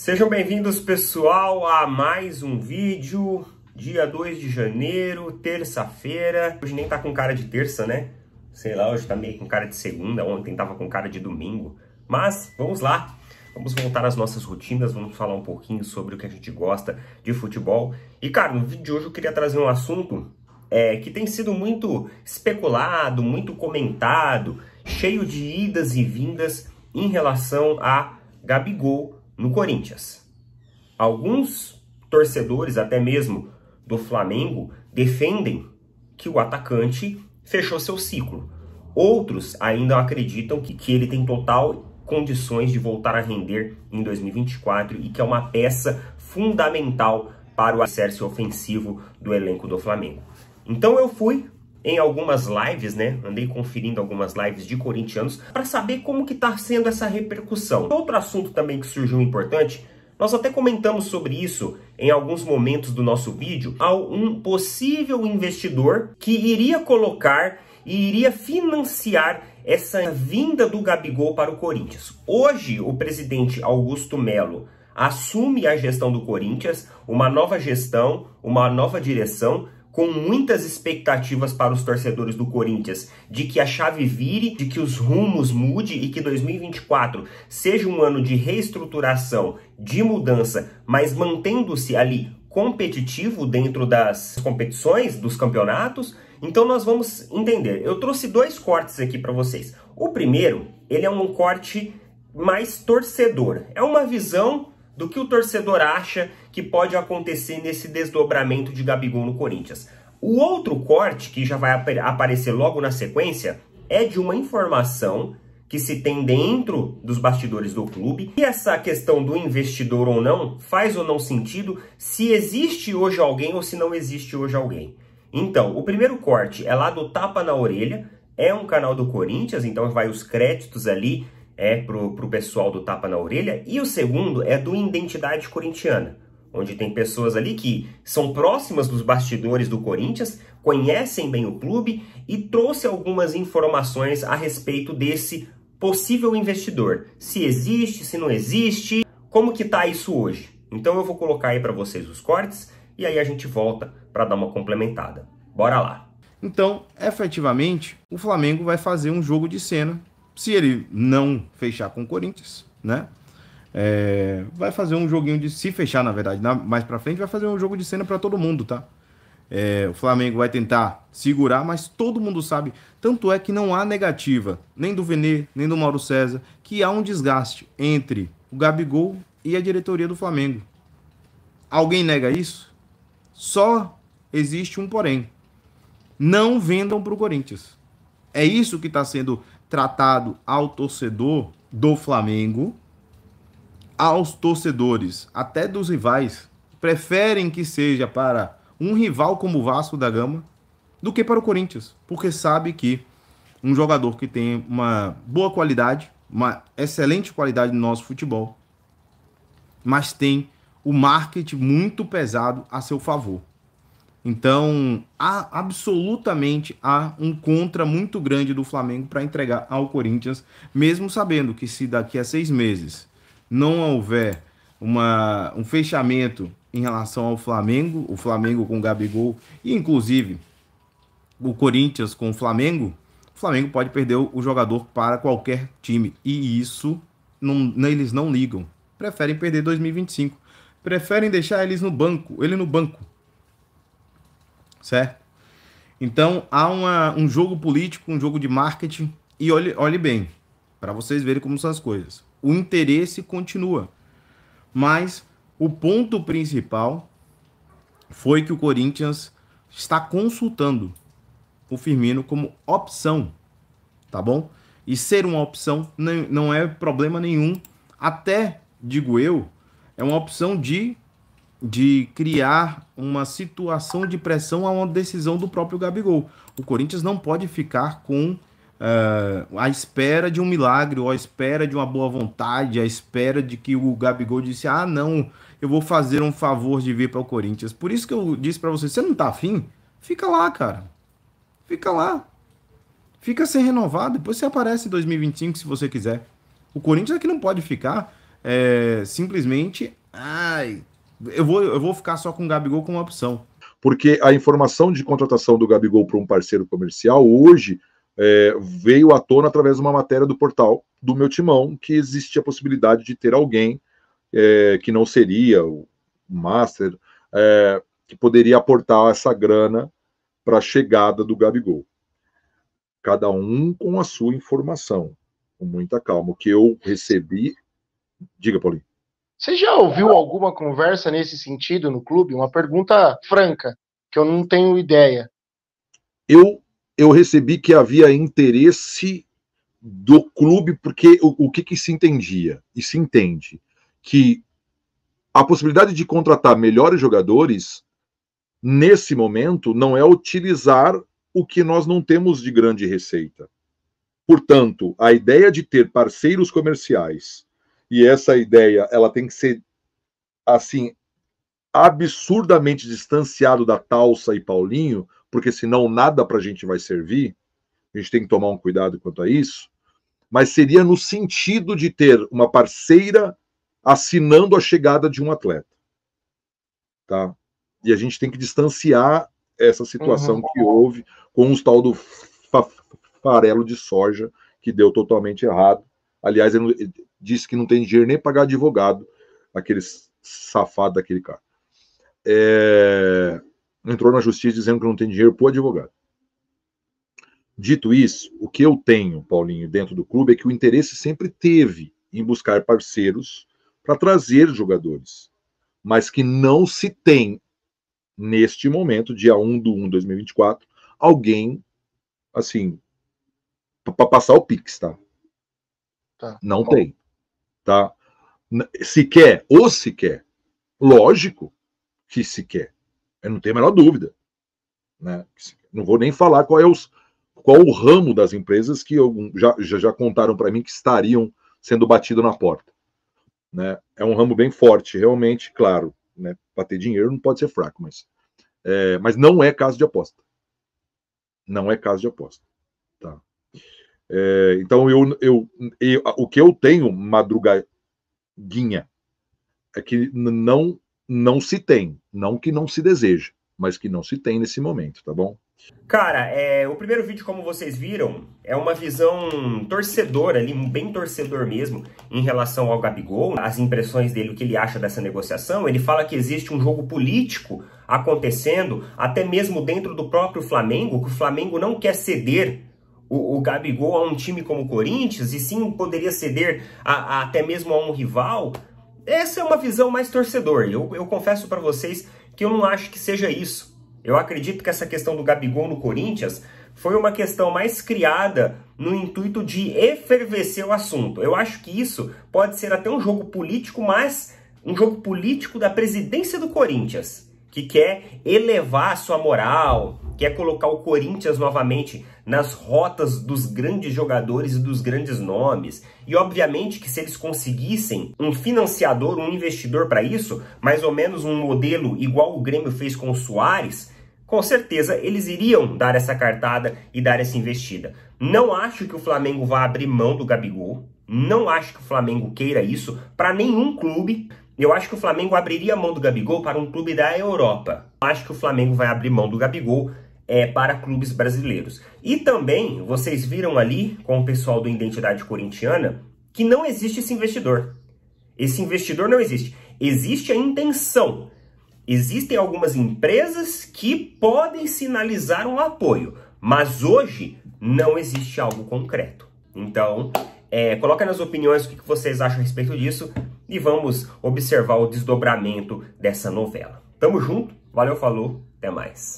Sejam bem-vindos, pessoal, a mais um vídeo. Dia 2 de janeiro, terça-feira. Hoje nem tá com cara de terça, né? Sei lá, hoje tá meio com cara de segunda, ontem tava com cara de domingo. Mas vamos lá. Vamos voltar às nossas rotinas, vamos falar um pouquinho sobre o que a gente gosta de futebol. E, cara, no vídeo de hoje eu queria trazer um assunto é, que tem sido muito especulado, muito comentado, cheio de idas e vindas em relação a Gabigol no Corinthians. Alguns torcedores, até mesmo do Flamengo, defendem que o atacante fechou seu ciclo. Outros ainda acreditam que, que ele tem total condições de voltar a render em 2024 e que é uma peça fundamental para o acesso ofensivo do elenco do Flamengo. Então eu fui em algumas lives, né? Andei conferindo algumas lives de corintianos para saber como que tá sendo essa repercussão. Outro assunto também que surgiu importante, nós até comentamos sobre isso em alguns momentos do nosso vídeo, ao um possível investidor que iria colocar e iria financiar essa vinda do Gabigol para o Corinthians. Hoje, o presidente Augusto Melo assume a gestão do Corinthians, uma nova gestão, uma nova direção, com muitas expectativas para os torcedores do Corinthians de que a chave vire, de que os rumos mude e que 2024 seja um ano de reestruturação, de mudança, mas mantendo-se ali competitivo dentro das competições, dos campeonatos. Então nós vamos entender. Eu trouxe dois cortes aqui para vocês. O primeiro, ele é um corte mais torcedor. É uma visão do que o torcedor acha que pode acontecer nesse desdobramento de Gabigol no Corinthians. O outro corte, que já vai ap aparecer logo na sequência, é de uma informação que se tem dentro dos bastidores do clube. E essa questão do investidor ou não faz ou não sentido se existe hoje alguém ou se não existe hoje alguém. Então, o primeiro corte é lá do Tapa na Orelha, é um canal do Corinthians, então vai os créditos ali é pro, pro pessoal do tapa na orelha, e o segundo é do Identidade Corintiana, onde tem pessoas ali que são próximas dos bastidores do Corinthians, conhecem bem o clube e trouxe algumas informações a respeito desse possível investidor, se existe, se não existe, como que tá isso hoje. Então eu vou colocar aí para vocês os cortes e aí a gente volta para dar uma complementada. Bora lá. Então, efetivamente, o Flamengo vai fazer um jogo de cena se ele não fechar com o Corinthians, né? É, vai fazer um joguinho de se fechar, na verdade, na, mais para frente vai fazer um jogo de cena para todo mundo, tá? É, o Flamengo vai tentar segurar, mas todo mundo sabe. Tanto é que não há negativa, nem do Vene, nem do Mauro César, que há um desgaste entre o Gabigol e a diretoria do Flamengo. Alguém nega isso? Só existe um porém. Não vendam para o Corinthians. É isso que está sendo tratado ao torcedor do Flamengo, aos torcedores, até dos rivais, preferem que seja para um rival como o Vasco da Gama do que para o Corinthians, porque sabe que um jogador que tem uma boa qualidade, uma excelente qualidade no nosso futebol, mas tem o marketing muito pesado a seu favor. Então, há, absolutamente há um contra muito grande do Flamengo para entregar ao Corinthians, mesmo sabendo que se daqui a seis meses não houver uma, um fechamento em relação ao Flamengo, o Flamengo com o Gabigol e inclusive o Corinthians com o Flamengo, o Flamengo pode perder o jogador para qualquer time e isso não, eles não ligam. Preferem perder 2025, preferem deixar eles no banco, ele no banco certo? Então há uma, um jogo político, um jogo de marketing, e olhe, olhe bem, para vocês verem como são as coisas. O interesse continua, mas o ponto principal foi que o Corinthians está consultando o Firmino como opção, tá bom? E ser uma opção não é problema nenhum, até, digo eu, é uma opção de de criar uma situação de pressão a uma decisão do próprio Gabigol. O Corinthians não pode ficar com uh, eh, a espera de um milagre, ou a espera de uma boa vontade, a espera de que o Gabigol disse: ah, não, eu vou fazer um favor de vir para o Corinthians. Por isso que eu disse para você: você não tá afim? Fica lá, cara. Fica lá. Fica sem renovar, depois você aparece em 2025 se você quiser. O Corinthians aqui é não pode ficar é, simplesmente. Ai, eu vou, eu vou ficar só com o Gabigol como opção. Porque a informação de contratação do Gabigol para um parceiro comercial hoje é, veio à tona através de uma matéria do portal do meu timão que existe a possibilidade de ter alguém é, que não seria o Master, é, que poderia aportar essa grana para a chegada do Gabigol. Cada um com a sua informação, com muita calma. O que eu recebi. Diga, Paulinho. Você já ouviu alguma conversa nesse sentido no clube? Uma pergunta franca, que eu não tenho ideia. Eu, eu recebi que havia interesse do clube, porque o, o que, que se entendia e se entende? Que a possibilidade de contratar melhores jogadores, nesse momento, não é utilizar o que nós não temos de grande receita. Portanto, a ideia de ter parceiros comerciais e essa ideia, ela tem que ser assim absurdamente distanciado da Talsa e Paulinho, porque senão nada para a gente vai servir. A gente tem que tomar um cuidado quanto a isso. Mas seria no sentido de ter uma parceira assinando a chegada de um atleta, tá? E a gente tem que distanciar essa situação uhum. que houve com o tal do farelo de soja que deu totalmente errado. Aliás, ele, disse que não tem dinheiro nem pagar advogado, aquele safado daquele cara. É... entrou na justiça dizendo que não tem dinheiro para advogado. Dito isso, o que eu tenho, Paulinho, dentro do clube é que o interesse sempre teve em buscar parceiros para trazer jogadores, mas que não se tem, neste momento, dia 1 de 1 de 2024, alguém, assim, para passar o Pix, tá? tá. Não tem tá? Se quer ou se quer, lógico que se quer. Eu não tenho a menor dúvida, né? Não vou nem falar qual é os, qual o ramo das empresas que eu, já, já, já contaram para mim que estariam sendo batido na porta. Né? É um ramo bem forte, realmente, claro. Né? Para ter dinheiro não pode ser fraco, mas, é, mas não é caso de aposta. Não é caso de aposta. É, então, eu, eu, eu, o que eu tenho, madrugadinha, é que não, não se tem, não que não se deseja, mas que não se tem nesse momento, tá bom? Cara, é, o primeiro vídeo, como vocês viram, é uma visão torcedora ali, bem torcedor mesmo, em relação ao Gabigol, as impressões dele, o que ele acha dessa negociação. Ele fala que existe um jogo político acontecendo, até mesmo dentro do próprio Flamengo, que o Flamengo não quer ceder o, o Gabigol a um time como o Corinthians, e sim poderia ceder a, a, até mesmo a um rival, essa é uma visão mais torcedor. Eu, eu confesso para vocês que eu não acho que seja isso. Eu acredito que essa questão do Gabigol no Corinthians foi uma questão mais criada no intuito de efervescer o assunto. Eu acho que isso pode ser até um jogo político, mas um jogo político da presidência do Corinthians que quer elevar a sua moral, quer colocar o Corinthians novamente nas rotas dos grandes jogadores e dos grandes nomes. E obviamente que se eles conseguissem um financiador, um investidor para isso, mais ou menos um modelo igual o Grêmio fez com o Soares, com certeza eles iriam dar essa cartada e dar essa investida. Não acho que o Flamengo vá abrir mão do Gabigol, não acho que o Flamengo queira isso para nenhum clube, eu acho que o Flamengo abriria mão do Gabigol para um clube da Europa. Eu acho que o Flamengo vai abrir mão do Gabigol é, para clubes brasileiros. E também, vocês viram ali com o pessoal do Identidade Corintiana que não existe esse investidor. Esse investidor não existe. Existe a intenção. Existem algumas empresas que podem sinalizar um apoio, mas hoje não existe algo concreto. Então, é, coloca nas opiniões o que vocês acham a respeito disso e vamos observar o desdobramento dessa novela. Tamo junto, valeu, falou, até mais.